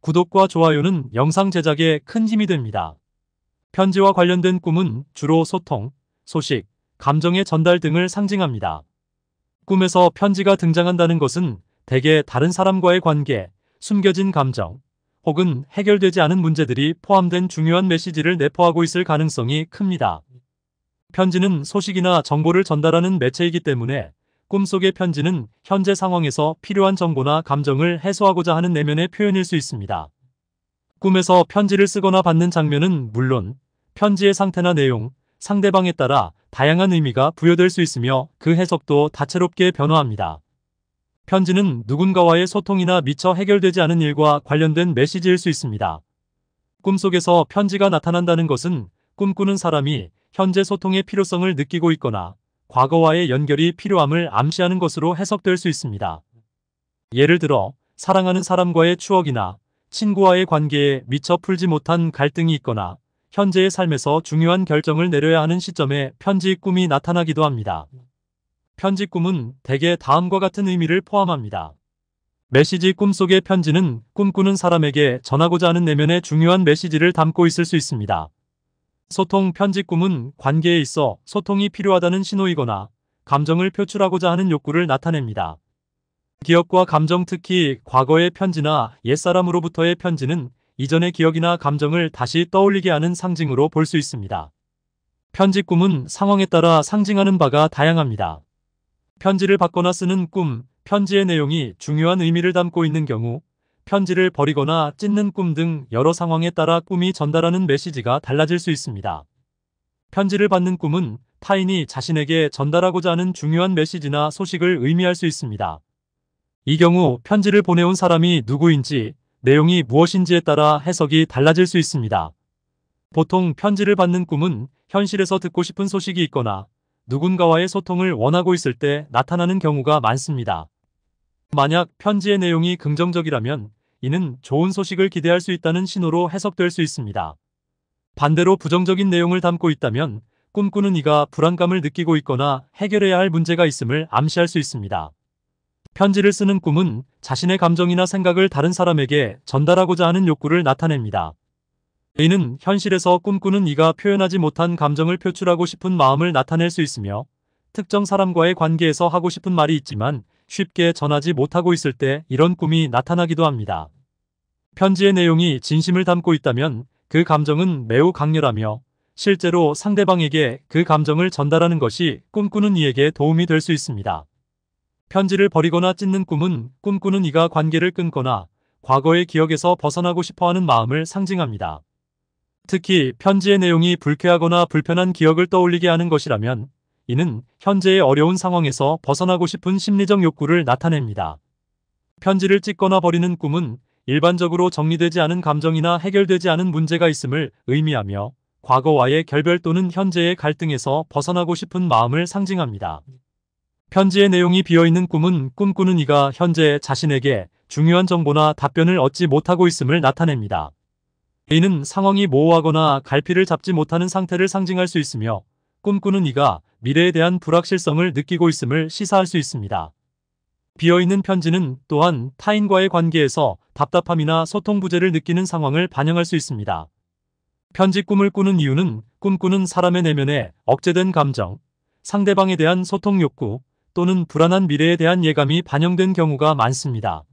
구독과 좋아요는 영상 제작에 큰 힘이 됩니다. 편지와 관련된 꿈은 주로 소통, 소식, 감정의 전달 등을 상징합니다. 꿈에서 편지가 등장한다는 것은 대개 다른 사람과의 관계, 숨겨진 감정, 혹은 해결되지 않은 문제들이 포함된 중요한 메시지를 내포하고 있을 가능성이 큽니다. 편지는 소식이나 정보를 전달하는 매체이기 때문에 꿈속의 편지는 현재 상황에서 필요한 정보나 감정을 해소하고자 하는 내면의 표현일 수 있습니다. 꿈에서 편지를 쓰거나 받는 장면은 물론 편지의 상태나 내용, 상대방에 따라 다양한 의미가 부여될 수 있으며 그 해석도 다채롭게 변화합니다. 편지는 누군가와의 소통이나 미처 해결되지 않은 일과 관련된 메시지일 수 있습니다. 꿈속에서 편지가 나타난다는 것은 꿈꾸는 사람이 현재 소통의 필요성을 느끼고 있거나 과거와의 연결이 필요함을 암시하는 것으로 해석될 수 있습니다. 예를 들어 사랑하는 사람과의 추억이나 친구와의 관계에 미처 풀지 못한 갈등이 있거나 현재의 삶에서 중요한 결정을 내려야 하는 시점에 편지 꿈이 나타나기도 합니다. 편지 꿈은 대개 다음과 같은 의미를 포함합니다. 메시지 꿈속의 편지는 꿈꾸는 사람에게 전하고자 하는 내면의 중요한 메시지를 담고 있을 수 있습니다. 소통 편지꿈은 관계에 있어 소통이 필요하다는 신호이거나 감정을 표출하고자 하는 욕구를 나타냅니다. 기억과 감정 특히 과거의 편지나 옛사람으로부터의 편지는 이전의 기억이나 감정을 다시 떠올리게 하는 상징으로 볼 수 있습니다. 편지 꿈은 상황에 따라 상징하는 바가 다양합니다. 편지를 받거나 쓰는 꿈, 편지의 내용이 중요한 의미를 담고 있는 경우 편지를 버리거나 찢는 꿈 등 여러 상황에 따라 꿈이 전달하는 메시지가 달라질 수 있습니다. 편지를 받는 꿈은 타인이 자신에게 전달하고자 하는 중요한 메시지나 소식을 의미할 수 있습니다. 이 경우 편지를 보내온 사람이 누구인지 내용이 무엇인지에 따라 해석이 달라질 수 있습니다. 보통 편지를 받는 꿈은 현실에서 듣고 싶은 소식이 있거나 누군가와의 소통을 원하고 있을 때 나타나는 경우가 많습니다. 만약 편지의 내용이 긍정적이라면 이는 좋은 소식을 기대할 수 있다는 신호로 해석될 수 있습니다. 반대로 부정적인 내용을 담고 있다면 꿈꾸는 이가 불안감을 느끼고 있거나 해결해야 할 문제가 있음을 암시할 수 있습니다. 편지를 쓰는 꿈은 자신의 감정이나 생각을 다른 사람에게 전달하고자 하는 욕구를 나타냅니다. 이는 현실에서 꿈꾸는 이가 표현하지 못한 감정을 표출하고 싶은 마음을 나타낼 수 있으며 특정 사람과의 관계에서 하고 싶은 말이 있지만 쉽게 전하지 못하고 있을 때 이런 꿈이 나타나기도 합니다. 편지의 내용이 진심을 담고 있다면 그 감정은 매우 강렬하며 실제로 상대방에게 그 감정을 전달하는 것이 꿈꾸는 이에게 도움이 될 수 있습니다. 편지를 버리거나 찢는 꿈은 꿈꾸는 이가 관계를 끊거나 과거의 기억에서 벗어나고 싶어하는 마음을 상징합니다. 특히 편지의 내용이 불쾌하거나 불편한 기억을 떠올리게 하는 것이라면 이는 현재의 어려운 상황에서 벗어나고 싶은 심리적 욕구를 나타냅니다. 편지를 찢거나 버리는 꿈은 일반적으로 정리되지 않은 감정이나 해결되지 않은 문제가 있음을 의미하며 과거와의 결별 또는 현재의 갈등에서 벗어나고 싶은 마음을 상징합니다. 편지의 내용이 비어있는 꿈은 꿈꾸는 이가 현재 자신에게 중요한 정보나 답변을 얻지 못하고 있음을 나타냅니다. 이는 상황이 모호하거나 갈피를 잡지 못하는 상태를 상징할 수 있으며 꿈꾸는 이가 미래에 대한 불확실성을 느끼고 있음을 시사할 수 있습니다. 비어있는 편지는 또한 타인과의 관계에서 답답함이나 소통 부재를 느끼는 상황을 반영할 수 있습니다. 편지 꿈을 꾸는 이유는 꿈꾸는 사람의 내면에 억제된 감정, 상대방에 대한 소통 욕구 또는 불안한 미래에 대한 예감이 반영된 경우가 많습니다.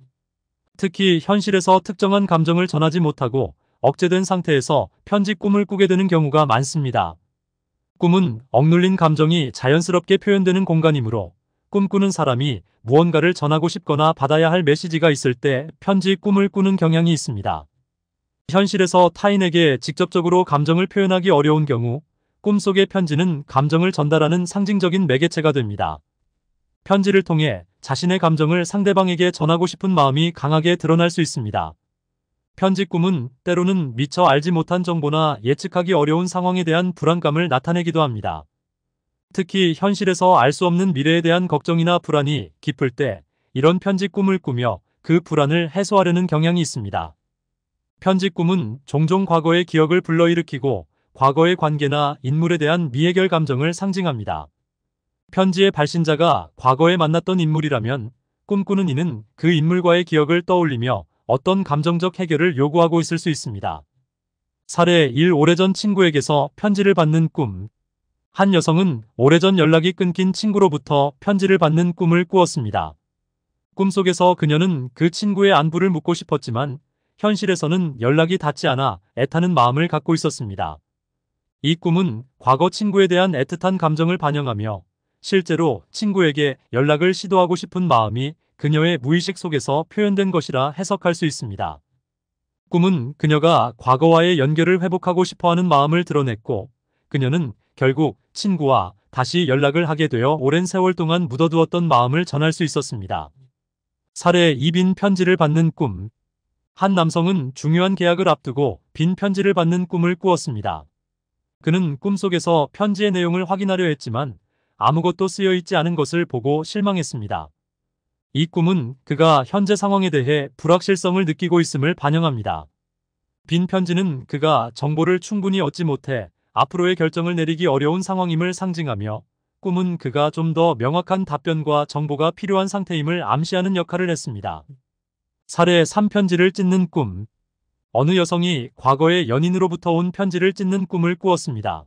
특히 현실에서 특정한 감정을 전하지 못하고 억제된 상태에서 편지 꿈을 꾸게 되는 경우가 많습니다. 꿈은 억눌린 감정이 자연스럽게 표현되는 공간이므로 꿈꾸는 사람이 무언가를 전하고 싶거나 받아야 할 메시지가 있을 때 편지 꿈을 꾸는 경향이 있습니다. 현실에서 타인에게 직접적으로 감정을 표현하기 어려운 경우 꿈속의 편지는 감정을 전달하는 상징적인 매개체가 됩니다. 편지를 통해 자신의 감정을 상대방에게 전하고 싶은 마음이 강하게 드러날 수 있습니다. 편집꿈은 때로는 미처 알지 못한 정보나 예측하기 어려운 상황에 대한 불안감을 나타내기도 합니다. 특히 현실에서 알 수 없는 미래에 대한 걱정이나 불안이 깊을 때 이런 편집꿈을 꾸며 그 불안을 해소하려는 경향이 있습니다. 편집꿈은 종종 과거의 기억을 불러일으키고 과거의 관계나 인물에 대한 미해결 감정을 상징합니다. 편지의 발신자가 과거에 만났던 인물이라면 꿈꾸는 이는 그 인물과의 기억을 떠올리며 어떤 감정적 해결을 요구하고 있을 수 있습니다. 사례 1 오래전 친구에게서 편지를 받는 꿈 한 여성은 오래전 연락이 끊긴 친구로부터 편지를 받는 꿈을 꾸었습니다. 꿈속에서 그녀는 그 친구의 안부를 묻고 싶었지만 현실에서는 연락이 닿지 않아 애타는 마음을 갖고 있었습니다. 이 꿈은 과거 친구에 대한 애틋한 감정을 반영하며 실제로 친구에게 연락을 시도하고 싶은 마음이 그녀의 무의식 속에서 표현된 것이라 해석할 수 있습니다. 꿈은 그녀가 과거와의 연결을 회복하고 싶어하는 마음을 드러냈고 그녀는 결국 친구와 다시 연락을 하게 되어 오랜 세월 동안 묻어두었던 마음을 전할 수 있었습니다. 사례 2빈 편지를 받는 꿈한 남성은 중요한 계약을 앞두고 빈 편지를 받는 꿈을 꾸었습니다. 그는 꿈속에서 편지의 내용을 확인하려 했지만 아무것도 쓰여있지 않은 것을 보고 실망했습니다. 이 꿈은 그가 현재 상황에 대해 불확실성을 느끼고 있음을 반영합니다. 빈 편지는 그가 정보를 충분히 얻지 못해 앞으로의 결정을 내리기 어려운 상황임을 상징하며 꿈은 그가 좀 더 명확한 답변과 정보가 필요한 상태임을 암시하는 역할을 했습니다. 사례 3편지를 찢는 꿈 어느 여성이 과거의 연인으로부터 온 편지를 찢는 꿈을 꾸었습니다.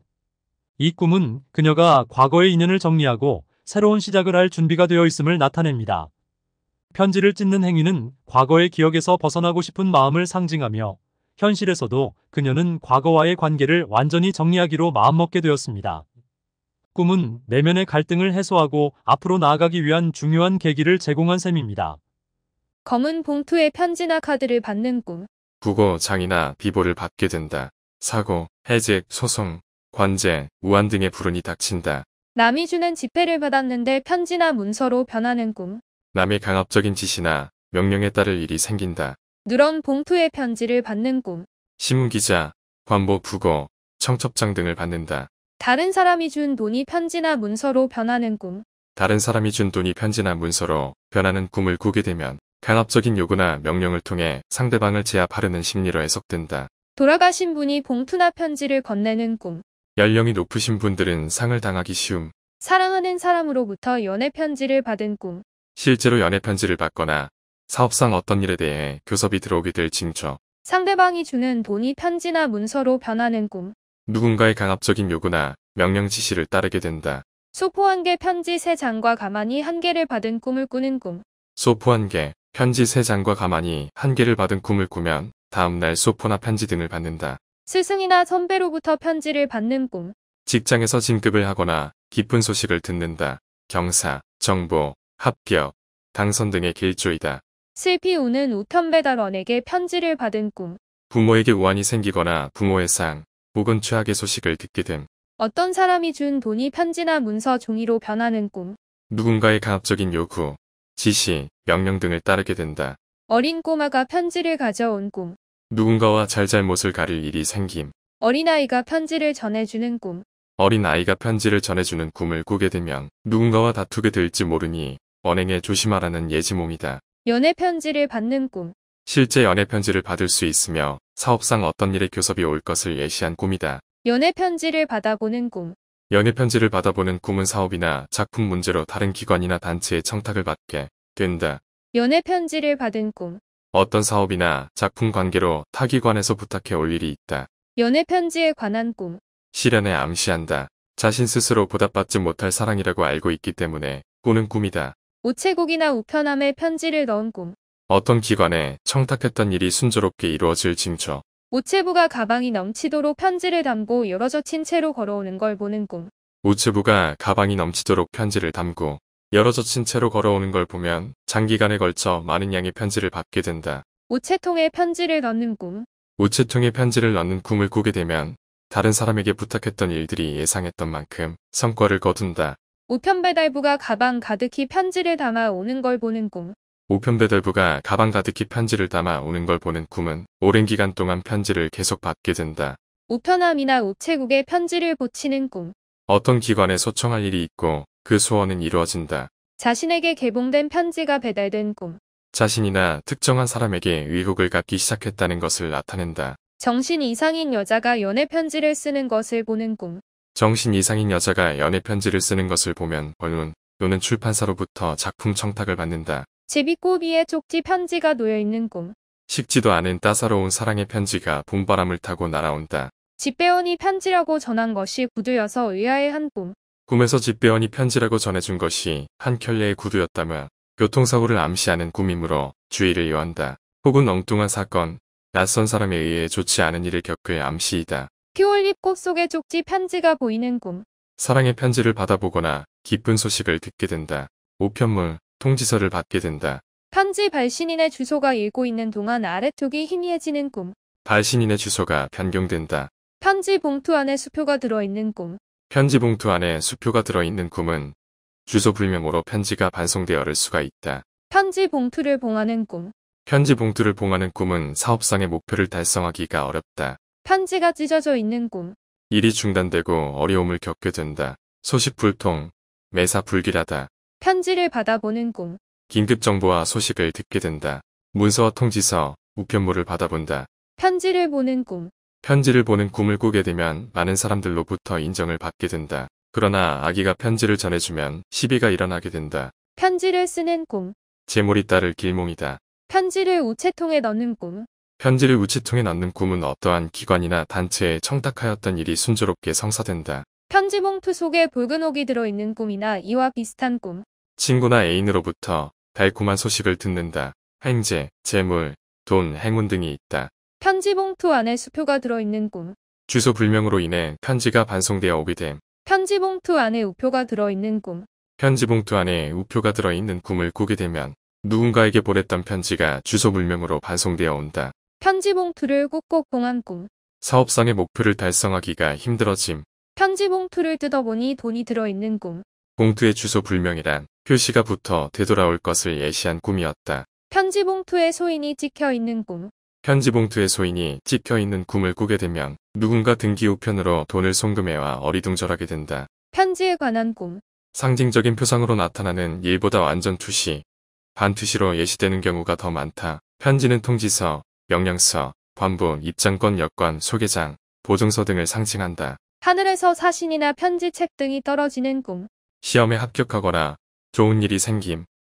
이 꿈은 그녀가 과거의 인연을 정리하고 새로운 시작을 할 준비가 되어 있음을 나타냅니다. 편지를 찢는 행위는 과거의 기억에서 벗어나고 싶은 마음을 상징하며 현실에서도 그녀는 과거와의 관계를 완전히 정리하기로 마음먹게 되었습니다. 꿈은 내면의 갈등을 해소하고 앞으로 나아가기 위한 중요한 계기를 제공한 셈입니다. 검은 봉투에 편지나 카드를 받는 꿈. 부고, 장이나 비보를 받게 된다. 사고, 해직, 소송, 관제, 우한 등의 불운이 닥친다. 남이 주는 지폐를 받았는데 편지나 문서로 변하는 꿈. 남의 강압적인 지시나 명령에 따를 일이 생긴다. 누런 봉투의 편지를 받는 꿈. 신문기자, 관보 국어, 청첩장 등을 받는다. 다른 사람이 준 돈이 편지나 문서로 변하는 꿈. 다른 사람이 준 돈이 편지나 문서로 변하는 꿈을 꾸게 되면 강압적인 요구나 명령을 통해 상대방을 제압하려는 심리로 해석된다. 돌아가신 분이 봉투나 편지를 건네는 꿈. 연령이 높으신 분들은 상을 당하기 쉬움. 사랑하는 사람으로부터 연애 편지를 받은 꿈. 실제로 연애 편지를 받거나 사업상 어떤 일에 대해 교섭이 들어오게 될 징조. 상대방이 주는 돈이 편지나 문서로 변하는 꿈. 누군가의 강압적인 요구나 명령 지시를 따르게 된다. 소포 한 개 편지 세 장과 가만히 한 개를 받은 꿈을 꾸는 꿈. 소포 한 개, 편지 세 장과 가만히 한 개를 받은 꿈을 꾸면 다음날 소포나 편지 등을 받는다. 스승이나 선배로부터 편지를 받는 꿈. 직장에서 진급을 하거나 기쁜 소식을 듣는다. 경사, 정보, 합격, 당선 등의 길조이다. 실피우는 우편 배달원에게 편지를 받은 꿈. 부모에게 우환이 생기거나 부모의 상, 혹은 최악의 소식을 듣게 됨. 어떤 사람이 준 돈이 편지나 문서 종이로 변하는 꿈. 누군가의 강압적인 요구, 지시, 명령 등을 따르게 된다. 어린 꼬마가 편지를 가져온 꿈. 누군가와 잘잘못을 가릴 일이 생김. 어린아이가 편지를 전해주는 꿈. 어린아이가 편지를 전해주는 꿈을 꾸게 되면 누군가와 다투게 될지 모르니 언행에 조심하라는 예지몽이다. 연애 편지를 받는 꿈. 실제 연애 편지를 받을 수 있으며 사업상 어떤 일에 교섭이 올 것을 예시한 꿈이다. 연애 편지를 받아보는 꿈. 연애 편지를 받아보는 꿈은 사업이나 작품 문제로 다른 기관이나 단체의 청탁을 받게 된다. 연애 편지를 받은 꿈. 어떤 사업이나 작품 관계로 타기관에서 부탁해 올 일이 있다. 연애 편지에 관한 꿈. 실현에 암시한다. 자신 스스로 보답받지 못할 사랑이라고 알고 있기 때문에 꾸는 꿈이다. 우체국이나 우편함에 편지를 넣은 꿈. 어떤 기관에 청탁했던 일이 순조롭게 이루어질 징조. 우체부가 가방이 넘치도록 편지를 담고 열어젖힌 채로 걸어오는 걸 보는 꿈. 우체부가 가방이 넘치도록 편지를 담고 열어젖힌 채로 걸어오는 걸 보면 장기간에 걸쳐 많은 양의 편지를 받게 된다. 우체통에 편지를 넣는 꿈. 우체통에 편지를 넣는 꿈을 꾸게 되면 다른 사람에게 부탁했던 일들이 예상했던 만큼 성과를 거둔다. 우편 배달부가 가방 가득히 편지를 담아 오는 걸 보는 꿈. 우편 배달부가 가방 가득히 편지를 담아 오는 걸 보는 꿈은 오랜 기간 동안 편지를 계속 받게 된다. 우편함이나 우체국에 편지를 고치는 꿈. 어떤 기관에 소청할 일이 있고 그 소원은 이루어진다. 자신에게 개봉된 편지가 배달된 꿈. 자신이나 특정한 사람에게 의혹을 갖기 시작했다는 것을 나타낸다. 정신 이상인 여자가 연애 편지를 쓰는 것을 보는 꿈. 정신 이상인 여자가 연애 편지를 쓰는 것을 보면 언론 또는 출판사로부터 작품 청탁을 받는다. 제비꼬비에 쪽지 편지가 놓여있는 꿈. 식지도 않은 따사로운 사랑의 편지가 봄바람을 타고 날아온다. 집배원이 편지라고 전한 것이 구두여서 의아해 한 꿈. 꿈에서 집배원이 편지라고 전해준 것이 한 켤레의 구두였다며 교통사고를 암시하는 꿈이므로 주의를 요한다. 혹은 엉뚱한 사건, 낯선 사람에 의해 좋지 않은 일을 겪을 암시이다. 꽃속에 쪽지 편지가 보이는 꿈. 사랑의 편지를 받아보거나 기쁜 소식을 듣게 된다. 우편물, 통지서를 받게 된다. 편지 발신인의 주소가 읽고 있는 동안 아래쪽이 희미해지는 꿈. 발신인의 주소가 변경된다. 편지 봉투 안에 수표가 들어있는 꿈. 편지 봉투 안에 수표가 들어있는 꿈은 주소 불명으로 편지가 반송되어 를 수가 있다. 편지 봉투를 봉하는 꿈. 편지 봉투를 봉하는 꿈은 사업상의 목표를 달성하기가 어렵다. 편지가 찢어져 있는 꿈. 일이 중단되고 어려움을 겪게 된다. 소식 불통, 매사 불길하다. 편지를 받아보는 꿈. 긴급 정보와 소식을 듣게 된다. 문서와 통지서, 우편물을 받아본다. 편지를 보는 꿈. 편지를 보는 꿈을 꾸게 되면 많은 사람들로부터 인정을 받게 된다. 그러나 아기가 편지를 전해주면 시비가 일어나게 된다. 편지를 쓰는 꿈. 재물이 따를 길몽이다. 편지를 우체통에 넣는 꿈. 편지를 우체통에 넣는 꿈은 어떠한 기관이나 단체에 청탁하였던 일이 순조롭게 성사된다. 편지봉투 속에 붉은 옥이 들어있는 꿈이나 이와 비슷한 꿈. 친구나 애인으로부터 달콤한 소식을 듣는다. 행제, 재물, 돈, 행운 등이 있다. 편지봉투 안에 수표가 들어있는 꿈. 주소 불명으로 인해 편지가 반송되어 오게 됨. 편지봉투 안에 우표가 들어있는 꿈. 편지봉투 안에 우표가 들어있는 꿈을 꾸게 되면 누군가에게 보냈던 편지가 주소 불명으로 반송되어 온다. 편지 봉투를 꾹꾹 봉한 꿈. 사업상의 목표를 달성하기가 힘들어짐. 편지 봉투를 뜯어보니 돈이 들어있는 꿈. 봉투의 주소 불명이란 표시가 붙어 되돌아올 것을 예시한 꿈이었다. 편지 봉투에 소인이 찍혀 있는 꿈. 편지 봉투에 소인이 찍혀 있는 꿈을 꾸게 되면 누군가 등기 우편으로 돈을 송금해와 어리둥절하게 된다. 편지에 관한 꿈. 상징적인 표상으로 나타나는 일보다 완전 투시, 반투시로 예시되는 경우가 더 많다. 편지는 통지서, 명령서, 관부, 입장권 여권, 소개장, 보증서 등을 상징한다. 하늘에서 사신이나 편지책 등이 떨어지는 꿈. 시험에 합격하거나 좋은 일이 생김,